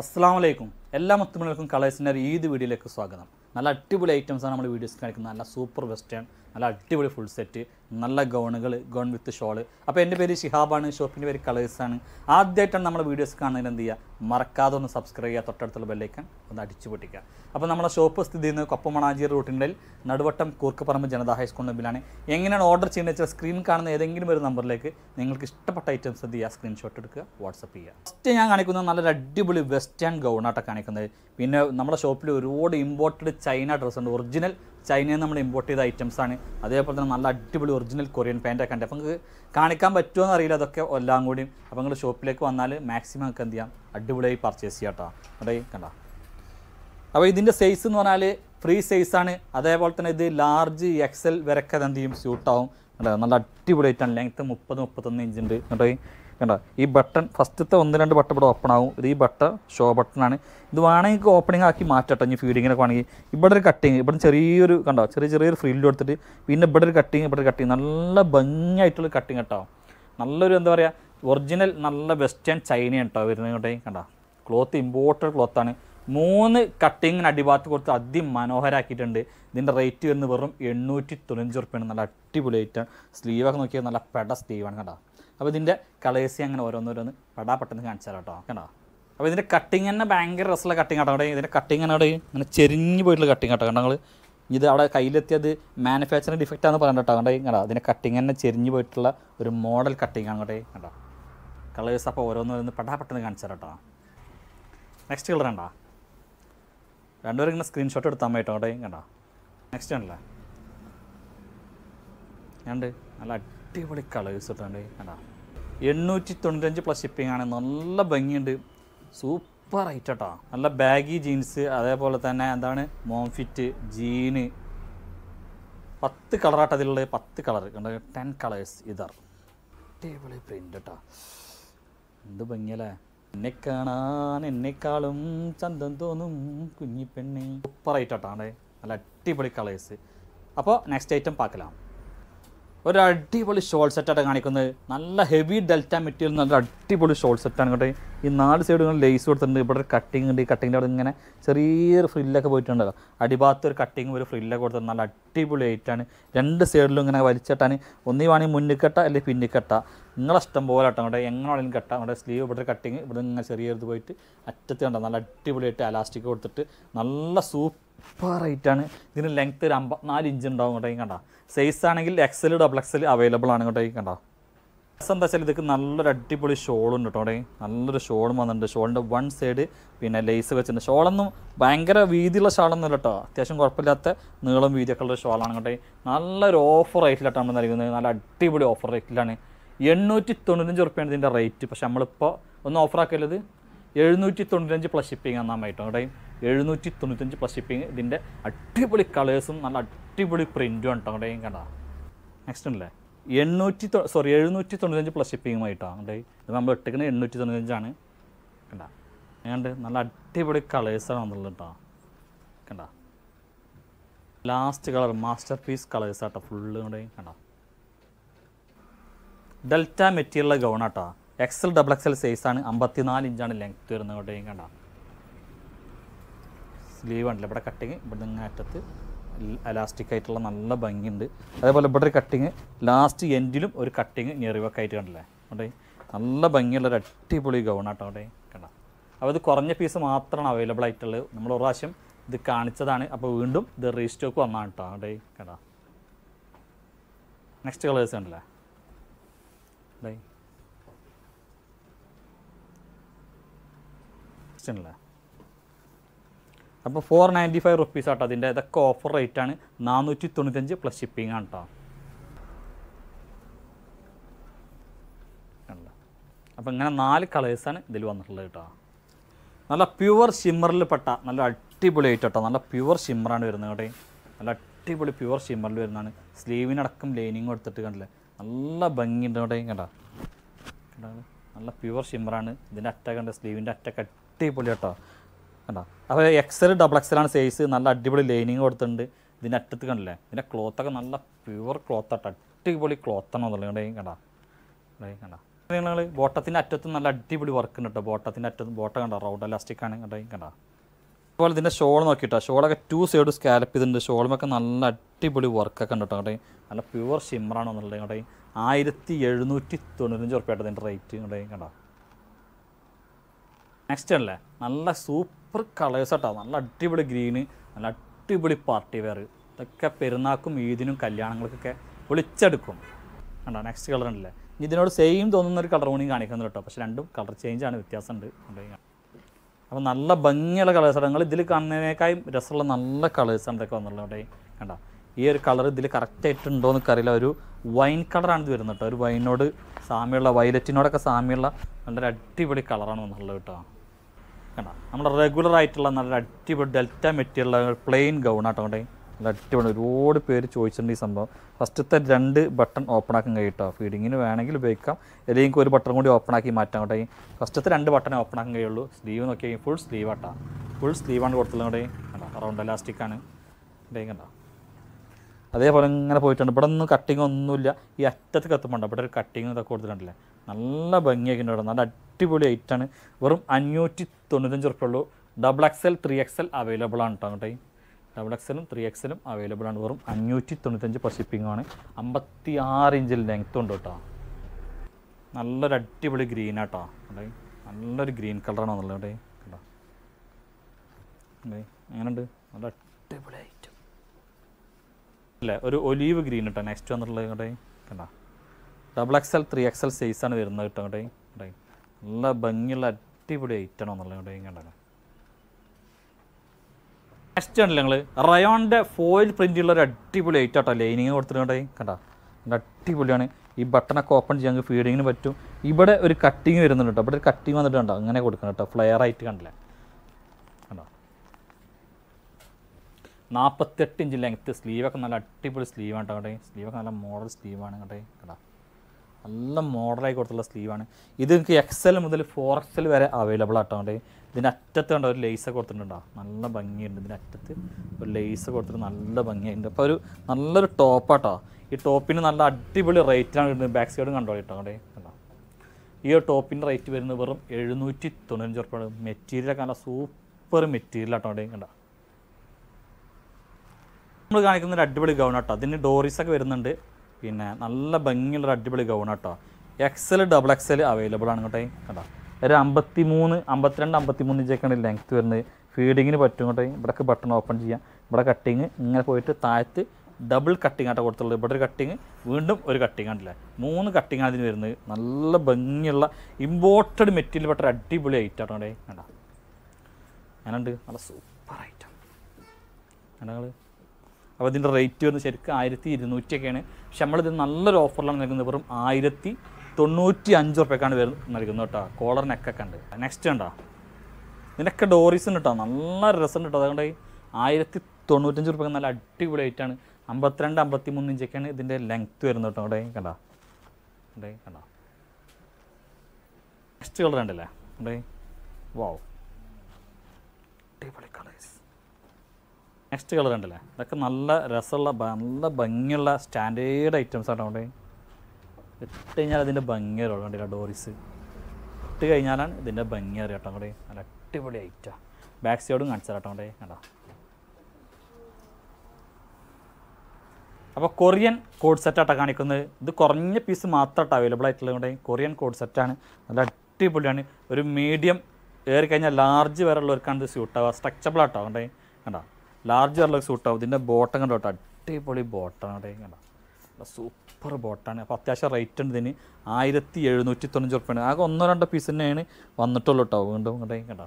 असलकुम എല്ലാ മുത്തുമണികൾക്കും കളേഴ്സിൻ്റെ ഒരു ഈദ് വീഡിയോയിലേക്ക് സ്വാഗതം നല്ല അടിപൊളി ഐറ്റംസാണ് നമ്മൾ വീഡിയോസ് കാണിക്കുന്നത് നല്ല സൂപ്പർ വെസ്റ്റേൺ നല്ല അടിപൊളി ഫുൾ സെറ്റ് നല്ല ഗൗണുകൾ ഗൗൺ വിത്ത് ഷോൾ അപ്പോൾ എൻ്റെ പേര് ഷിഹാബാണ് ഷോപ്പിൻ്റെ പേര് കളേഴ്സാണ് ആദ്യമായിട്ടാണ് നമ്മൾ വീഡിയോസ് കാണുന്നതിന് എന്ത് ചെയ്യുക മറക്കാതെ ഒന്ന് സബ്സ്ക്രൈബ് ചെയ്യുക തൊട്ടടുത്തുള്ള ബെല്ലേക്കാൻ ഒന്ന് അടിച്ചു പൊട്ടിക്കുക അപ്പോൾ നമ്മുടെ ഷോപ്പ് സ്ഥിതി ചെയ്യുന്നത് കൊപ്പമണാജി റൂട്ടിൻ്റെ നടുവട്ടം കൂർക്കപ്പറമ്പ് ജനതാ ഹൈസ്കൂളിന് മുമ്പിലാണ് എങ്ങനെയാണ് ഓർഡർ ചെയ്യുന്നത് വെച്ചാൽ സ്ക്രീൻ കാണുന്ന ഏതെങ്കിലും ഒരു നമ്പറിലേക്ക് നിങ്ങൾക്ക് ഇഷ്ടപ്പെട്ട ഐറ്റംസ് എന്ത് ചെയ്യുക സ്ക്രീൻഷോട്ട് എടുക്കുക വാട്സപ്പ് ചെയ്യുക ഫസ്റ്റ് ഞാൻ കാണിക്കുന്നത് നല്ലൊരു അടിപൊളി വെസ്റ്റേൺ ഗൗണാട്ടൊക്കെ കാണിക്കുന്നത് പിന്നെ നമ്മുടെ ഷോപ്പിൽ ഒരുപാട് ഇമ്പോർട്ടഡ് ചൈന ഡ്രസ്സ് ഉണ്ട് ഒറിജിനൽ ചൈനയിൽ നിന്ന് നമ്മൾ ഇമ്പോർട്ട് ചെയ്ത ഐറ്റംസ് ആണ് അതേപോലെ തന്നെ നല്ല അടിപൊളി ഒറിജിനൽ കൊറിയൻ പാൻറ്റൊക്കെ ഉണ്ട് അപ്പം നിങ്ങൾക്ക് കാണിക്കാൻ പറ്റുമോ എന്ന് അറിയില്ല അതൊക്കെ എല്ലാം കൂടി അപ്പോൾ നിങ്ങൾ ഷോപ്പിലേക്ക് വന്നാൽ മാക്സിമം ഒക്കെ എന്ത് ചെയ്യാം അടിപൊളിയായി പർച്ചേസ് ചെയ്യാം കേട്ടോ അവിടെ കണ്ട അപ്പോൾ ഇതിൻ്റെ സൈസ് എന്ന് പറഞ്ഞാൽ ഫ്രീ സൈസാണ് അതേപോലെ തന്നെ ഇത് ലാർജ് എക്സൽ വരക്കത് എന്ത് ചെയ്യും സ്യൂട്ടാവും നല്ല അടിപൊളിയായിട്ടാണ് ലെങ്ത്ത് മുപ്പത് മുപ്പത്തൊന്ന് ഇഞ്ച് ഉണ്ട് കേട്ടോ കണ്ടോ ഈ ബട്ടൺ ഫസ്റ്റത്തെ ഒന്ന് രണ്ട് ബട്ടൺ ഇവിടെ ഓപ്പൺ ആവും ഇത് ഈ ബട്ടൺ ഷോ ബട്ടൺ ആണ് ഇത് വേണമെങ്കിൽ ഓപ്പണിംഗ് ആക്കി മാറ്റട്ടോ ഇനി ഫീഡിങ്ങിനൊക്കെ വേണമെങ്കിൽ ഇവിടെ ഒരു കട്ടിങ് ഇവിടെ ചെറിയൊരു കണ്ടോ ചെറിയ ചെറിയൊരു ഫ്രില്ല് കൊടുത്തിട്ട് പിന്നെ ഇവിടെ ഒരു കട്ടിങ് ഇവിടെ ഒരു കട്ടിങ് നല്ല ഭംഗിയായിട്ടുള്ള കട്ടിങ് കേട്ടോ നല്ലൊരു എന്താ പറയുക ഒറിജിനൽ നല്ല വെസ്റ്റേൺ ചൈന കേട്ടോ വരുന്നത് കൊണ്ടേ കണ്ടോ ക്ലോത്ത് ഇമ്പോർട്ടഡ് ക്ലോത്താണ് മൂന്ന് കട്ടിങ്ങിന് അടിഭാഗത്ത് കൊടുത്ത് അതിമനോഹരാക്കിയിട്ടുണ്ട് ഇതിൻ്റെ റേറ്റ് വരുന്നത് വെറും എണ്ണൂറ്റി തൊണ്ണൂറ്റഞ്ച് റുപ്യാണ് നല്ല അടിപൊളി അടിപൊളിയായിട്ടാണ് സ്ലീവൊക്കെ നോക്കിയാൽ നല്ല പെട സ്ലീവാണ് കേട്ടോ അപ്പോൾ ഇതിൻ്റെ കളേഴ്സ് അങ്ങനെ ഓരോന്നോരോന്ന് പടാ പെട്ടെന്ന് കാണിച്ചാൽ കേട്ടോ കണ്ടോ അപ്പോൾ ഇതിൻ്റെ കട്ടിങ് തന്നെ ഭയങ്കര രസമുള്ള കട്ടിങ് കേട്ടോ അവിടെ ഇതിൻ്റെ കട്ടിങ് തന്നെ അവിടെ ഇങ്ങനെ ചെരിഞ്ഞ് പോയിട്ടുള്ള കട്ടിങ് കേട്ടോ കണ്ടോ ഇത് അവിടെ കയ്യിലെത്തിയത് മാനുഫാക്ചറിങ് ഡിഫക്റ്റ് ആണെന്ന് പറഞ്ഞിട്ടോ കണ്ടോ കണ്ടോ അതിൻ്റെ കട്ടിങ് തന്നെ ചെരിഞ്ഞ് പോയിട്ടുള്ള ഒരു മോഡൽ കട്ടിങ് ആണ് കേട്ടോ കണ്ടോ കളേഴ്സ് അപ്പോൾ ഓരോന്നോരോന്ന് പടാ പെട്ടെന്ന് കാണിച്ചാൽ കേട്ടോ നെക്സ്റ്റ് കളർ കണ്ടോ രണ്ടുപേരും ഇങ്ങനെ സ്ക്രീൻഷോട്ട് എടുത്താൽ മതി കേട്ടോ കേട്ടോ നെക്സ്റ്റ് ആണല്ലേ ഞാൻ നല്ല അടിപൊളി കളേഴ്സ് ഇട്ടുണ്ട് കണ്ടോ എണ്ണൂറ്റി തൊണ്ണൂറ്റഞ്ച് പ്ലസ് ഷിപ്പിംഗ് ആണ് നല്ല ഭംഗിയുണ്ട് സൂപ്പർ ഐറ്റം കേട്ടോ നല്ല ബാഗി ജീൻസ് അതേപോലെ തന്നെ എന്താണ് മോംഫിറ്റ് ജീന് പത്ത് കളറാട്ടോ അതിലുള്ള പത്ത് കളർ കണ്ട ടെൻ കളേഴ്സ് ഇതർ ടേബിൾ പ്രിൻ്റ് കേട്ടോ എന്ത് ഭംഗിയല്ലേ എന്നെ കാണാൻ എന്നെക്കാളും ചന്തം തോന്നും കുഞ്ഞിപ്പെണ്ണി സൂപ്പർ ഐറ്റം കേട്ടോ നല്ല അടിപൊളി കളേഴ്സ് അപ്പോൾ നെക്സ്റ്റ് ഐറ്റം പാക്കലാം ഒരു അടിപൊളി ഷോൾ സെറ്റായിട്ട് കാണിക്കുന്നത് നല്ല ഹെവി ഡെൽറ്റ മെറ്റീരിയൽ നല്ല അടിപൊളി ഷോൾ സെറ്റാണ് കേട്ടോ ഈ നാല് സൈഡുകളിൽ ലേസ് കൊടുത്തിട്ടുണ്ട് ഇവിടെ ഒരു കട്ടിങ് ഉണ്ട് ഈ കട്ടിങ്ങിൻ്റെ അവിടെ ഇങ്ങനെ ചെറിയൊരു ഫ്രില്ലൊക്കെ പോയിട്ടുണ്ടല്ലോ അടിഭാഗത്ത് ഒരു കട്ടിങ് ഒരു ഫ്രില്ലൊക്കെ കൊടുത്തിട്ടുണ്ട് നല്ല അടിപൊളി ഐറ്റാണ് രണ്ട് സൈഡിലും ഇങ്ങനെ വലിച്ചിട്ടാണ് ഒന്നീ വേണമെങ്കിൽ മുന്നിക്കട്ട അല്ലെങ്കിൽ പിന്നിക്കട്ട നിങ്ങളെ ഇഷ്ടം പോലെ കേട്ടോ അവിടെ എങ്ങനെ വേണമെങ്കിലും കെട്ടാം അവിടെ സ്ലീവ് ഇവിടെ കട്ടിങ് ഇവിടെ ഇങ്ങനെ ചെറിയൊരു പോയിട്ട് അറ്റത്ത് കണ്ടോ നല്ല അടിപൊളിയായിട്ട് അലാസ്റ്റിക് കൊടുത്തിട്ട് നല്ല സൂപ്പർ റേറ്റ് ആണ് ഇതിന് ലെങ്ത്ത് ഒരു അമ്പത്തിനാല് ഇഞ്ച് ഉണ്ടാവും കേട്ടോ കണ്ട സൈസ് ആണെങ്കിൽ എക്സൽ ഡബിൾ എക്സൽ അവൈലബിൾ ആണ് കേട്ടോ കണ്ട എക്സ് എന്താ വെച്ചാൽ ഇതൊക്കെ നല്ലൊരു അടിപൊളി ഷോളുണ്ട് കേട്ടോ നല്ലൊരു ഷോളും വന്നിട്ടുണ്ട് ഷോളിൻ്റെ വൺ സൈഡ് പിന്നെ ലേസ് വെച്ചിട്ടുണ്ട് ഷോളൊന്നും ഭയങ്കര വീതിയുള്ള ഷാളൊന്നും കേട്ടോ അത്യാവശ്യം കുഴപ്പമില്ലാത്ത നീളം വീതിയൊക്കെ ഉള്ള ഷോളാണ് കേട്ടോ നല്ലൊരു ഓഫർ റേറ്റിലാണ് നമ്മൾ നൽകുന്നത് നല്ല അടിപൊളി ഓഫർ റേറ്റിലാണ് എണ്ണൂറ്റി തൊണ്ണൂറ്റഞ്ച് റുപ്യാണ് ഇതിൻ്റെ റേറ്റ് പക്ഷെ നമ്മളിപ്പോൾ ഒന്ന് ഓഫറാക്കല്ലത് എഴുന്നൂറ്റി തൊണ്ണൂറ്റഞ്ച് പ്ലസ് ഷിപ്പിംഗ് ആണ് ആയിട്ട് അവിടെയും എഴുന്നൂറ്റി തൊണ്ണൂറ്റഞ്ച് പ്ലസ് ഷിപ്പിംഗ് ഇതിൻ്റെ അടിപൊളി കളേഴ്സും നല്ല അടിപൊളി പ്രിൻറ്റും ആണ് അവിടെയും കണ്ട നെക്സ്റ്റ് ഉണ്ടല്ലേ എണ്ണൂറ്റി സോറി എഴുന്നൂറ്റി തൊണ്ണൂറ്റഞ്ച് പ്ലസ് ഷിപ്പിംഗ് ആയിട്ടോ അവിടെ ഇത് നമ്മൾ ഇട്ടിക്കുന്നത് എണ്ണൂറ്റി തൊണ്ണൂറ്റഞ്ചാണ് കണ്ട ഏതാണ്ട് നല്ല അടിപൊളി കളേഴ്സാണ് വന്നുള്ളത് കേട്ടോ കണ്ട ലാസ്റ്റ് കളർ മാസ്റ്റർ പീസ് കളേഴ്സാട്ടോ ഫുള്ള് കൂടെ കണ്ട ഡെൽറ്റ മെറ്റീരിയലുള്ള ഗൗണാട്ടോ എക്സൽ ഡബിൾ എക്സൽ സൈസ് സൈസാണ് അമ്പത്തിനാല് ഇഞ്ചാണ് ലെങ്ത് വരുന്നത് അങ്ങോട്ടേക്കും കണ്ട സ്ലീവ് ആണല്ലോ ഇവിടെ കട്ടിങ് ഇവിടെ നിന്ന് അറ്റത്ത് അലാസ്റ്റിക് ആയിട്ടുള്ള നല്ല ഭംഗിയുണ്ട് അതേപോലെ ഇവിടെ ഒരു കട്ടിങ് ലാസ്റ്റ് എൻഡിലും ഒരു കട്ടിങ് ഞെറിവൊക്കെ ആയിട്ട് കണ്ടില്ലേ അവിടെ നല്ല ഭംഗിയുള്ള ഒരു അടിപൊളി ആട്ടോ അവിടെ കണ്ട അപ്പോൾ ഇത് കുറഞ്ഞ പീസ് മാത്രമാണ് അവൈലബിൾ ആയിട്ടുള്ളത് നമ്മൾ ഒരു പ്രാവശ്യം ഇത് കാണിച്ചതാണ് അപ്പോൾ വീണ്ടും ഇത് റീസ്റ്റോക്ക് വന്നാണ് കേട്ടോ അവിടെ കേട്ടോ നെക്സ്റ്റ് കളേഴ്സ് ഉണ്ടല്ലേ ഓപ്ഷനില്ല അപ്പോൾ ഫോർ നയൻറ്റി ഫൈവ് റുപ്പീസ് ആട്ടോ അതിൻ്റെ ഇതൊക്കെ ഓഫർ റേറ്റ് ആണ് നാനൂറ്റി തൊണ്ണൂറ്റഞ്ച് പ്ലസ് ഷിപ്പിംഗ് ആണ് കേട്ടോ അപ്പോൾ ഇങ്ങനെ നാല് കളേഴ്സാണ് ഇതിൽ വന്നിട്ടുള്ളത് കേട്ടോ നല്ല പ്യുവർ ഷിമ്മറിൽ പെട്ട നല്ല അടിപൊളിയായിട്ട് കേട്ടോ നല്ല പ്യുവർ ഷിമ്മറാണ് വരുന്നത് കേട്ടോ നല്ല അടിപൊളി പ്യുവർ ഷിമ്മറിൽ വരുന്നതാണ് സ്ലീവിനടക്കം ലൈനിങ് എടുത്തിട്ട് കണ്ടില്ലേ നല്ല ഭംഗിയുണ്ട് കേട്ടോ കേട്ടോ നല്ല പ്യുവർ ഷിമ്മറാണ് ഇതിൻ്റെ അറ്റ കണ്ട സ്ലീവിൻ്റെ അറ്റ അടിപൊളി കേട്ടോ കണ്ടോ അപ്പോൾ എക്സൽ ഡബിൾ എക്സലാണ് സൈസ് നല്ല അടിപൊളി ലൈനിങ് കൊടുത്തിട്ടുണ്ട് ഇതിൻ്റെ അറ്റത്ത് കണ്ടില്ലേ ഇതിൻ്റെ ക്ലോത്തൊക്കെ നല്ല പ്യുവർ ക്ലോത്ത് ആട്ടോ അടിപൊളി ആണോ എന്നുള്ളത് കണ്ടാ കണ്ട നിങ്ങൾ ബോട്ടത്തിൻ്റെ അറ്റത്തും നല്ല അടിപൊളി വർക്ക് ഉണ്ട് കേട്ടോ ബോട്ടത്തിൻ്റെ അറ്റത്തും ബോട്ടം കണ്ടോ റൗഡ് ഇലാസ്റ്റിക് ആണ് കണ്ടോ കണ്ട അതുപോലെ ഇതിൻ്റെ ഷോൾ നോക്കിയിട്ടോ ഷോളൊക്കെ ടു സൈഡ് സ്കാലപ്പ് ചെയ്തിട്ടുണ്ട് ഷോളുമൊക്കെ നല്ല അടിപൊളി വർക്കൊക്കെ ഉണ്ട് കേട്ടോ നല്ല പ്യുവർ ഷിമ്മറാണ് എന്നുള്ളത് കേട്ടോ ആയിരത്തി എഴുന്നൂറ്റി തൊണ്ണൂറ്റഞ്ച് ഉറപ്പായിട്ടോ ഇതിൻ്റെ റേറ്റ് കണ്ടേ കണ്ടോ നെക്സ്റ്റ് അല്ലേ നല്ല സൂപ്പർ കളേഴ്സ് കേട്ടോ നല്ല അടിപൊളി ഗ്രീന് നല്ല അടിപൊളി പാർട്ടി വെയർ ഇതൊക്കെ പെരുന്നാക്കും ഈദിനും കല്യാണങ്ങൾക്കൊക്കെ ഒളിച്ചെടുക്കും കണ്ടോ നെക്സ്റ്റ് കളർ ഉണ്ടല്ലേ ഇനി ഇതിനോട് സെയിം തോന്നുന്ന ഒരു കളർ കൂടി കാണിക്കുന്നുണ്ട് കേട്ടോ പക്ഷേ രണ്ടും കളർ ചേഞ്ചാണ് വ്യത്യാസമുണ്ട് അപ്പോൾ നല്ല ഭംഗിയുള്ള കളേഴ്സാണ് നിങ്ങൾ ഇതിൽ കാണുന്നതിനേക്കാളും രസമുള്ള നല്ല ആണ് ഇതൊക്കെ വന്നുള്ളത് കേട്ടോ കണ്ടോ ഈ ഒരു കളർ ഇതിൽ കറക്റ്റായിട്ടുണ്ടോ എന്ന് അറിയില്ല ഒരു വൈൻ കളറാണ് ഇത് വരുന്നത് കേട്ടോ ഒരു വൈനോട് സാമ്യമുള്ള വയലറ്റിനോടൊക്കെ സാമ്യമുള്ള നല്ലൊരു അടിപൊളി കളറാണ് വന്നിട്ടുള്ളത് കേട്ടോ കണ്ട നമ്മുടെ റെഗുലർ ആയിട്ടുള്ള നല്ല അടിപൊളി ഡെൽറ്റ മെറ്റീരിയൽ പ്ലെയിൻ ഗൗൺ ആട്ടോ നല്ല അടിപൊളി ഒരുപാട് പേര് ചോദിച്ചിട്ടുണ്ട് ഈ സംഭവം ഫസ്റ്റത്തെ രണ്ട് ബട്ടൺ ഓപ്പൺ ആക്കാൻ കഴിയട്ടോ ഫീഡിങ്ങിന് വേണമെങ്കിൽ ഉപയോഗിക്കാം അല്ലെങ്കിൽ ഒരു ബട്ടൺ കൂടി ഓപ്പൺ ആക്കി മാറ്റാം കേട്ടോ ഫസ്റ്റത്തെ രണ്ട് ബട്ടൺ ഓപ്പൺ ആക്കാൻ കഴിയുള്ളൂ സ്ലീവ് നോക്കിയാൽ ഫുൾ സ്ലീവ് ആട്ടാ ഫുൾ സ്ലീവാണ് കൊടുത്തുള്ളത് കൊണ്ടേ കണ്ട റൗണ്ട് എലാസ്റ്റിക്കാണ് ഇടയും കണ്ടോ അതേപോലെ ഇങ്ങനെ പോയിട്ടുണ്ട് ഇവിടെ ഒന്നും കട്ടിങ് ഒന്നുമില്ല ഈ അറ്റത്തേക്ക് എത്തുമ്പോൾ ഇവിടെ ഒരു കട്ടിങ് ഇതൊക്കെ കൊടുത്തിട്ടുണ്ടല്ലേ നല്ല ഭംഗിയൊക്കെ ഉണ്ട് നല്ല അടിപൊളി ഐറ്റാണ് വെറും അഞ്ഞൂറ്റി തൊണ്ണൂറ്റഞ്ച് റുപ്യ ഉള്ളൂ double XL three XL available ആണ് കേട്ടോ കേട്ടോ ഡബിൾ എക്സലും ത്രീ എക്സലും അവൈലബിൾ ആണ് വെറും അഞ്ഞൂറ്റി തൊണ്ണൂറ്റഞ്ച് പെർ ആണ് അമ്പത്തി ആറ് ഇഞ്ചിൽ ലെങ്ത് ഉണ്ട് കേട്ടോ നല്ലൊരു അടിപൊളി ഗ്രീൻ ആട്ടോ അല്ലേ നല്ലൊരു ഗ്രീൻ കളറാണ് വന്നുള്ളത് കേട്ടോ അല്ലേ എങ്ങനെയുണ്ട് നല്ല അടിപൊളിയായി അല്ലേ ഒരു ഒലീവ് ഗ്രീൻ കിട്ടാം നെക്സ്റ്റ് വന്നിട്ടുള്ളത് ഇങ്ങോട്ടേ കണ്ട ഡബിൾ എക്സൽ ത്രീ എക്സൽ സൈസാണ് വരുന്നത് കേട്ടോ ഇങ്ങോട്ടേ നല്ല ഭംഗിയുള്ള അടിപൊളി ഐറ്റാണ് വന്നുള്ളത് ഇങ്ങോട്ടേ കണ്ടോ നെക്സ്റ്റ് ആണല്ലോ ഞങ്ങൾ റയോണിൻ്റെ ഫോയിൽ പ്രിൻറ്റുള്ള ഒരു അടിപൊളി ഐറ്റം കേട്ടോ ലൈനിങ് കണ്ടോ കണ്ട അടിപൊളിയാണ് ഈ ബട്ടണൊക്കെ ഓപ്പൺ ചെയ്യാൻ ഫീഡിങ്ങിന് പറ്റും ഇവിടെ ഒരു കട്ടിങ് വരുന്നുണ്ട് കേട്ടോ ഇവിടെ ഒരു കട്ടിങ് വന്നിട്ടുണ്ട് അങ്ങനെ കൊടുക്കണം കേട്ടോ ഫ്ലെയർ ആയിട്ട് കണ്ടില്ലേ നാൽപ്പത്തെട്ട് ഇഞ്ച് ലെങ്ത്ത് സ്ലീവൊക്കെ നല്ല അടിപൊളി സ്ലീവാണ് കേട്ടോ കേട്ടെ സ്ലീവൊക്കെ നല്ല മോഡൽ സ്ലീവാണ് കേട്ടെ കേട്ടാ നല്ല മോഡലായി കൊടുത്തുള്ള സ്ലീവാണ് ഇത് നിങ്ങൾക്ക് എൽ മുതൽ ഫോർ എൽ വരെ അവൈലബിൾ ആട്ടോ കേട്ടെ ഇതിൻ്റെ അറ്റത്ത് കണ്ടോ ഒരു ലേസ് കൊടുത്തിട്ടുണ്ടോ നല്ല ഭംഗിയുണ്ട് ഇതിൻ്റെ അറ്റത്ത് ഒരു ലേസ് കൊടുത്തിട്ട് നല്ല ഭംഗിയുണ്ട് അപ്പോൾ ഒരു നല്ലൊരു ടോപ്പാട്ടോ ഈ ടോപ്പിന് നല്ല അടിപൊളി റേറ്റാണ് ഇരുന്നത് ബാക്ക് സൈഡും കണ്ടോ കേട്ടോ കേട്ടെ കണ്ടോ ഈ ഒരു ടോപ്പിൻ്റെ റേറ്റ് വരുന്നത് വെറും എഴുന്നൂറ്റി തൊണ്ണൂറ്റഞ്ച് ഉറുപ്പാണ് മെറ്റീരിയലൊക്കെ നല്ല സൂപ്പർ മെറ്റീരിയൽ കണ്ടേ കണ്ടോ നമ്മൾ കാണിക്കുന്ന ഒരു അടിപൊളി ഗൗൺ കേട്ടോ അതിന് ഡോറീസ് ഒക്കെ വരുന്നുണ്ട് പിന്നെ നല്ല ഭംഗിയുള്ള അടിപൊളി ഗൗൺ കേട്ടോ എക്സൽ ഡബിൾ എക്സൽ അവൈലബിൾ ആണ് കേട്ടോ കേട്ടോ ഒരു അമ്പത്തി മൂന്ന് അമ്പത്തിരണ്ട് അമ്പത്തി മൂന്ന് ഇഞ്ചൊക്കെയാണ് ലെങ്ത്ത് വരുന്നത് ഫീഡിങ്ങിന് പറ്റും കേട്ടോ ഇവിടെയൊക്കെ ബട്ടൺ ഓപ്പൺ ചെയ്യാം ഇവിടെ കട്ടിങ് ഇങ്ങനെ പോയിട്ട് താഴത്ത് ഡബിൾ കട്ടിങ് ആട്ടോ കൊടുത്തുള്ളത് ഇവിടെ ഒരു കട്ടിങ് വീണ്ടും ഒരു കട്ടിങ് ആണല്ലേ മൂന്ന് കട്ടിങ് ആണ് ഇതിന് വരുന്നത് നല്ല ഭംഗിയുള്ള ഇമ്പോർട്ടഡ് മെറ്റീരിയൽ പെട്ട അടിപൊളി ഐറ്റം ആട്ടോ കേട്ടോ അങ്ങനെ ഉണ്ട് നല്ല സൂപ്പർ ഐറ്റം ഞങ്ങൾ അപ്പോൾ ഇതിൻ്റെ റേറ്റ് വരുന്നത് ശരിക്കും ആയിരത്തി ഇരുന്നൂറ്റിയൊക്കെയാണ് പക്ഷെ നമ്മളിത് നല്ലൊരു ഓഫറിലാണ് നൽകുന്നത് വെറും ആയിരത്തി തൊണ്ണൂറ്റി അഞ്ച് റുപ്യക്കാണ് വരുന്നത് നൽകുന്നത് കേട്ടോ കോളർ നെക്കൊക്കെ ഉണ്ട് നെക്സ്റ്റ് ഉണ്ടോ ഇതിനൊക്കെ ഡോറീസ് ഉണ്ട് കേട്ടോ നല്ല രസം കേട്ടോ അതുകൊണ്ട് ആയിരത്തി തൊണ്ണൂറ്റഞ്ച് ഉറുപ്പ്യ നല്ല അടിപൊളി ആയിട്ടാണ് അമ്പത്തിരണ്ട് അമ്പത്തി മൂന്ന് ഇഞ്ചൊക്കെയാണ് ഇതിൻ്റെ ലെങ്ത്ത് വരുന്നത് കേട്ടോ അവിടെ കണ്ടോ അവിടെ കണ്ടോ നെക്സ്റ്റ് കളർ ഉണ്ടല്ലേ അവിടെ വാവ് അടിപൊളി കളേഴ്സ് നെക്സ്റ്റ് കളർ ഉണ്ടല്ലേ ഇതൊക്കെ നല്ല രസമുള്ള നല്ല ഭംഗിയുള്ള സ്റ്റാൻഡേർഡ് ഐറ്റംസ് ആണ് അവിടെ ഇട്ട് കഴിഞ്ഞാൽ അതിൻ്റെ ഭംഗി അറിയുള്ളൂ കണ്ടില്ല ഡോറിസ് ഇട്ട് കഴിഞ്ഞാലാണ് ഇതിൻ്റെ ഭംഗി അറിയാം കേട്ടോ കൂടെ നല്ല അടിപൊളി ഐറ്റാ ബാക്ക് സൈഡും കാണിച്ചു കേട്ടോ കൂടെ കേട്ടോ അപ്പോൾ കൊറിയൻ കോഡ് സെറ്റാട്ടോ കാണിക്കുന്നത് ഇത് കുറഞ്ഞ പീസ് മാത്രമായിട്ട് അവൈലബിൾ ആയിട്ടുള്ളത് കൊണ്ട് കൊറിയൻ കോഡ് സെറ്റാണ് നല്ല അടിപൊളിയാണ് ഒരു മീഡിയം ഏറി കഴിഞ്ഞാൽ ലാർജ് വരെ ഇത് സ്യൂട്ടാവുക സ്ട്രക്ചബിൾ ആട്ടോ കൊണ്ടേ കണ്ടോ ലാർജ് സൂട്ട് ആവും ഇതിൻ്റെ ബോട്ടം കണ്ടോ അടിപൊളി ബോട്ടാണ് കണ്ടോ സൂപ്പർ ബോട്ടാണ് അപ്പോൾ അത്യാവശ്യം റേറ്റ് ഉണ്ട് ഇതിന് ആയിരത്തി എഴുന്നൂറ്റി തൊണ്ണൂറ് ഉറുപ്പ്യാണ് ആകെ ഒന്നോ രണ്ടോ പീസ് തന്നെയാണ് വന്നിട്ടുള്ളൂ കേട്ടോ വീണ്ടും ഇങ്ങോട്ടേ കേട്ടോ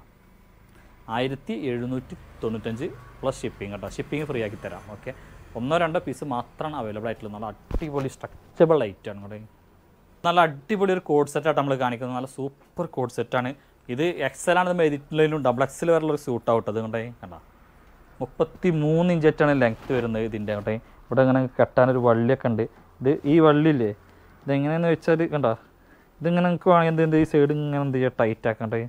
ആയിരത്തി എഴുന്നൂറ്റി തൊണ്ണൂറ്റഞ്ച് പ്ലസ് ഷിപ്പിംഗ് കേട്ടോ ഷിപ്പിംഗ് ഫ്രീ ആക്കി തരാം ഓക്കെ ഒന്നോ രണ്ടോ പീസ് മാത്രമാണ് അവൈലബിൾ ആയിട്ടുള്ളത് നല്ല അടിപൊളി സ്ട്രക്ചബിൾ ഐറ്റമാണ് കേട്ടോ നല്ല അടിപൊളി ഒരു കോഡ് സെറ്റായിട്ട് നമ്മൾ കാണിക്കുന്നത് നല്ല സൂപ്പർ കോഡ് സെറ്റാണ് ഇത് എക്സൽ ആണ് എഴുതിയിട്ടുള്ളതിലും ഡബിൾ എക്സൽ വരെയുള്ള ഒരു സൂട്ട് ഔട്ട് അതുകൊണ്ടേ കണ്ടോ മുപ്പത്തി മൂന്ന് ഇഞ്ചായിട്ടാണ് ലെങ്ത്ത് വരുന്നത് ഇതിൻ്റെ അവിടെ ഇവിടെ ഇങ്ങനെ കെട്ടാനൊരു വള്ളിയൊക്കെ ഉണ്ട് ഇത് ഈ വള്ളിയില്ലേ ഇതെങ്ങനെയെന്ന് വെച്ചാൽ കണ്ടോ ഇതിങ്ങനെ നിങ്ങൾക്ക് വേണമെങ്കിൽ എന്ത് എന്ത് ഈ സൈഡ് ഇങ്ങനെ എന്ത് ചെയ്യുക ടൈറ്റ് ആക്കണ്ടേ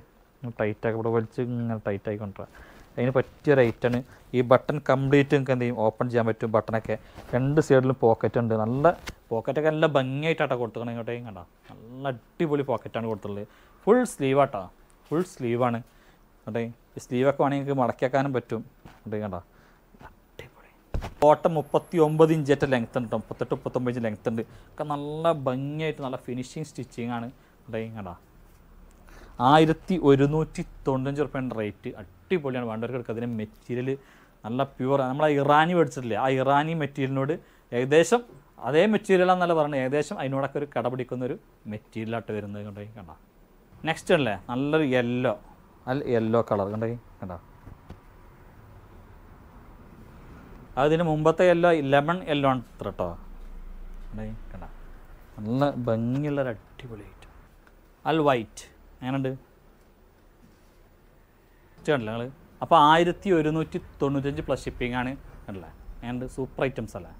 ടൈറ്റ് ആക്കി ഇവിടെ വലിച്ച് ഇങ്ങനെ ടൈറ്റ് ആയിക്കൊണ്ടിരാം അതിന് പറ്റിയ ആണ് ഈ ബട്ടൺ കംപ്ലീറ്റ് നിങ്ങൾക്ക് എന്ത് ചെയ്യും ഓപ്പൺ ചെയ്യാൻ പറ്റും ബട്ടണൊക്കെ രണ്ട് സൈഡിലും പോക്കറ്റ് ഉണ്ട് നല്ല പോക്കറ്റൊക്കെ നല്ല ഭംഗിയായിട്ടാട്ടോ കൊടുത്തത് ഇങ്ങോട്ടേ കണ്ടോ നല്ല അടിപൊളി പോക്കറ്റാണ് കൊടുത്തുള്ളത് ഫുൾ സ്ലീവാട്ടോ ഫുൾ സ്ലീവാണ് ഈ സ്ലീവൊക്കെ വേണമെങ്കിൽ മടക്കിയാക്കാനും പറ്റും ഉണ്ട് കണ്ട കോട്ട മുപ്പത്തി ഒമ്പത് ഇഞ്ചറ്റ ലെങ്ത് ഉണ്ട് മുപ്പത്തെട്ട് മുപ്പത്തൊമ്പത് ഇഞ്ച് ലെങ്ത് ഉണ്ട് ഒക്കെ നല്ല ഭംഗിയായിട്ട് നല്ല ഫിനിഷിങ് സ്റ്റിച്ചിങ് ആണ് ഉണ്ടെങ്കിൽ കണ്ട ആയിരത്തി ഒരുന്നൂറ്റി തൊണ്ണഞ്ച് റുപ്യേൻ്റെ റേറ്റ് അടിപൊളിയാണ് വേണ്ടവർക്ക് എടുക്കുക അതിൻ്റെ മെറ്റീരിയൽ നല്ല പ്യുവർ നമ്മൾ ഇറാനി മേടിച്ചിട്ടില്ലേ ആ ഇറാനി മെറ്റീരിയലിനോട് ഏകദേശം അതേ മെറ്റീരിയലാണെന്നല്ല പറഞ്ഞത് ഏകദേശം അതിനോടൊക്കെ ഒരു കടപിടിക്കുന്ന ഒരു മെറ്റീരിയലായിട്ട് വരുന്നത് കണ്ടെങ്കിൽ കണ്ടോ നെക്സ്റ്റ് അല്ലേ നല്ലൊരു യെല്ലോ നല്ല യെല്ലോ കളർ കണ്ടെങ്കിൽ കണ്ടോ അതിന് മുമ്പത്തെ യെല്ലോ ലെമൺ യെല്ലോ ആണ് ഇത്ര കേട്ടോ കണ്ട നല്ല ഭംഗിയുള്ള ഒരു അടിപൊളി ഐറ്റം അൽ വൈറ്റ് അങ്ങനെയുണ്ട് കണ്ടില്ല നിങ്ങൾ അപ്പോൾ ആയിരത്തി ഒരുന്നൂറ്റി തൊണ്ണൂറ്റഞ്ച് പ്ലസ് ഷിപ്പിംഗ് ആണ് കണ്ടില്ലേ അങ്ങനെയുണ്ട് സൂപ്പർ ഐറ്റംസ് അല്ലേ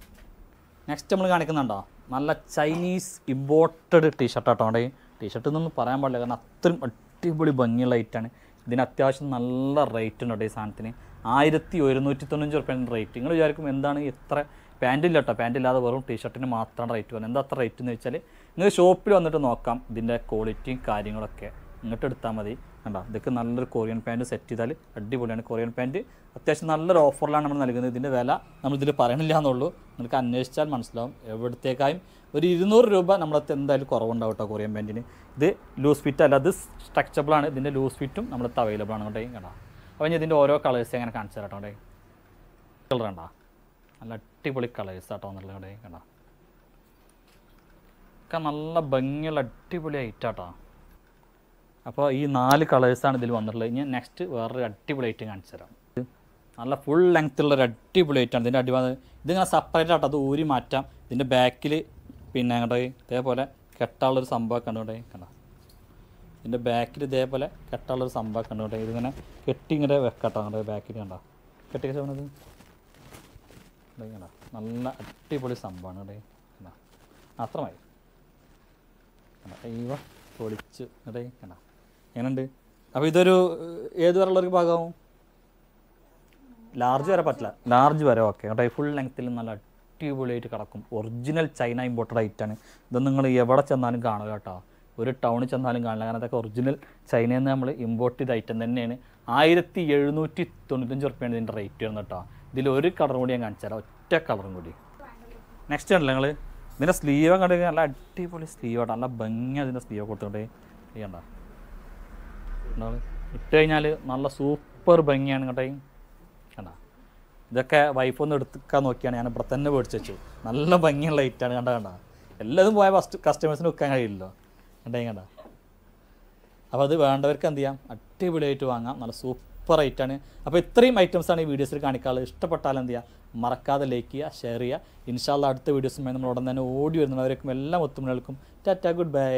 നെക്സ്റ്റ് നമ്മൾ കാണിക്കുന്നുണ്ടോ നല്ല ചൈനീസ് ഇമ്പോർട്ടഡ് ടീഷർട്ട് ആട്ടോ അവിടെ ടീഷർട്ട് എന്നൊന്നും പറയാൻ പാടില്ല കാരണം അത്രയും അടിപൊളി ഭംഗിയുള്ള ഐറ്റാണ് ഇതിന് അത്യാവശ്യം നല്ല റേറ്റ് ഉണ്ട് ഈ സാധനത്തിന് ആയിരത്തി ഒരുന്നൂറ്റി തൊണ്ണൂറ്റി റുപ്യൻ്റെ റേറ്റ് നിങ്ങൾ വിചാരിക്കും എന്താണ് ഇത്ര പാൻറ്റില്ല കേട്ടോ പാൻറ്റില്ലാതെ വെറും ടീഷർട്ടിന് മാത്രമാണ് റേറ്റ് വരുന്നത് എന്താ അത്ര റേറ്റ് എന്ന് വെച്ചാൽ നിങ്ങൾ ഷോപ്പിൽ വന്നിട്ട് നോക്കാം ഇതിൻ്റെ ക്വാളിറ്റിയും കാര്യങ്ങളൊക്കെ ഇങ്ങോട്ട് എടുത്താൽ മതി കണ്ടോ ഇതൊക്കെ നല്ലൊരു കൊറിയൻ പാൻറ്റ് സെറ്റ് ചെയ്താൽ അടിപൊളിയാണ് കൊറിയൻ പാൻറ്റ് അത്യാവശ്യം നല്ലൊരു ഓഫറിലാണ് നമ്മൾ നൽകുന്നത് ഇതിൻ്റെ വില നമ്മൾ ഇതിൽ പറയണില്ല എന്നുള്ളൂ നിങ്ങൾക്ക് അന്വേഷിച്ചാൽ മനസ്സിലാവും എവിടത്തേക്കായും ഒരു ഇരുന്നൂറ് രൂപ നമ്മളത് എന്തായാലും കുറവുണ്ടാവും കേട്ടോ കൊറിയൻ പാൻറ്റിന് ഇത് ലൂസ് ഫിറ്റ് അല്ല അത് സ്ട്രക്ചബിളാണ് ഇതിൻ്റെ ലൂസ് ഫിറ്റും നമ്മളത് അവൈലബിൾ ആണ് കേട്ടോ കണ്ടോ അപ്പോൾ ഞാൻ ഇതിൻ്റെ ഓരോ കളേഴ്സ് എങ്ങനെ കാണിച്ചു തരാം കേട്ടോ കളർ കണ്ട നല്ല അടിപൊളി കളേഴ്സ് കേട്ടോ എന്നുള്ള ഇവിടെ കണ്ട ഒക്കെ നല്ല ഭംഗിയുള്ള അടിപൊളി ഐറ്റം കേട്ടോ അപ്പോൾ ഈ നാല് കളേഴ്സാണ് ഇതിൽ വന്നിട്ടുള്ളത് ഞാൻ നെക്സ്റ്റ് വേറൊരു അടിപൊളി ഐറ്റം കാണിച്ചു തരാം നല്ല ഫുൾ ഉള്ള ഒരു അടിപൊളി ഐറ്റമാണ് ഇതിൻ്റെ അടിവാദ ഇതിങ്ങനെ സെപ്പറേറ്റ് ആട്ടോ അത് ഊരി മാറ്റാം ഇതിൻ്റെ ബാക്കിൽ പിന്നെ അങ്ങോട്ടേ ഇതേപോലെ കെട്ടാനുള്ളൊരു സംഭവമൊക്കെ ഉണ്ട് കണ്ടോ ഇതിൻ്റെ ബാക്കിൽ ഇതേപോലെ കെട്ടാനുള്ളൊരു സംഭവം കണ്ടു കേട്ടോ ഇതിങ്ങനെ കെട്ടി ഇങ്ങനെ വെക്കട്ടോ നമ്മുടെ ബാക്കിൽ കണ്ടോ കെട്ടി വെച്ചത് കണ്ടോ നല്ല അടിപൊളി സംഭവമാണ് കേട്ടോ കണ്ടോ അത്രമായി കണ്ടോ ഇവ പൊളിച്ച് കേട്ടേ കണ്ടോ എങ്ങനെയുണ്ട് അപ്പോൾ ഇതൊരു ഏത് വരെയുള്ളൊരു ഭാഗമാവും ലാർജ് വരെ പറ്റില്ല ലാർജ് വരെ ഓക്കെ കേട്ടോ ഫുൾ ലെങ്ത്തിൽ നല്ല അടിപൊളിയായിട്ട് കിടക്കും ഒറിജിനൽ ചൈന ഇമ്പോർട്ടഡ് ഐറ്റാണ് ഇത് നിങ്ങൾ എവിടെ ചെന്നാലും കാണുക കേട്ടോ ഒരു ടൗണിൽ ചെന്നാലും കാണില്ല കാരണം അതൊക്കെ ഒറിജിനൽ ചൈനയിൽ നിന്ന് നമ്മൾ ഇമ്പോർട്ട് ചെയ്ത ഐറ്റം തന്നെയാണ് ആയിരത്തി എഴുന്നൂറ്റി തൊണ്ണൂറ്റഞ്ച് റുപ്യാണ് ഇതിൻ്റെ റേറ്റ് വരുന്നത് കേട്ടോ ഇതിലൊരു ഒരു കളറും കൂടി ഞാൻ കാണിച്ചു തരാം ഒറ്റ കളറും കൂടി നെക്സ്റ്റ് ആണല്ലോ നിങ്ങൾ ഇതിൻ്റെ സ്ലീവ് കണ്ടിട്ട് നല്ല അടിപൊളി സ്ലീവ് ആട്ടോ നല്ല ഭംഗി അതിൻ്റെ സ്ലീവ് കൊടുത്തോട്ടെ ചെയ്യണ്ട ഇട്ട് കഴിഞ്ഞാൽ നല്ല സൂപ്പർ ഭംഗിയാണ് കേട്ടോ കണ്ട ഇതൊക്കെ വൈഫൊന്ന് എടുക്കാൻ നോക്കിയാണ് ഞാൻ ഇവിടെ തന്നെ മേടിച്ച് വെച്ചു നല്ല ഭംഗിയുള്ള ഐറ്റാണ് കണ്ടാ കണ്ടാ എല്ലാതും പോയ ഫസ്റ്റ് കസ്റ്റമേഴ്സിന് വെക്കാൻ കഴിയില്ലല്ലോ കണ്ടേ കണ്ട അപ്പോൾ അത് വേണ്ടവർക്ക് എന്ത് ചെയ്യാം അടിപൊളിയായിട്ട് വാങ്ങാം നല്ല സൂപ്പർ ഐറ്റാണ് അപ്പോൾ ഇത്രയും ഐറ്റംസാണ് ഈ വീഡിയോസിൽ കാണിക്കാറുള്ളത് ഇഷ്ടപ്പെട്ടാൽ എന്ത് ചെയ്യുക മറക്കാതെ ലൈക്ക് ചെയ്യുക ഷെയർ ചെയ്യുക ഇൻഷാല്ല അടുത്ത വീഡിയോസുമായി നമ്മൾ ഉടൻ തന്നെ ഓടി വരുന്നവരേക്കും എല്ലാ ഒത്തുമണികൾക്കും ടാറ്റ ഗുഡ് ബൈ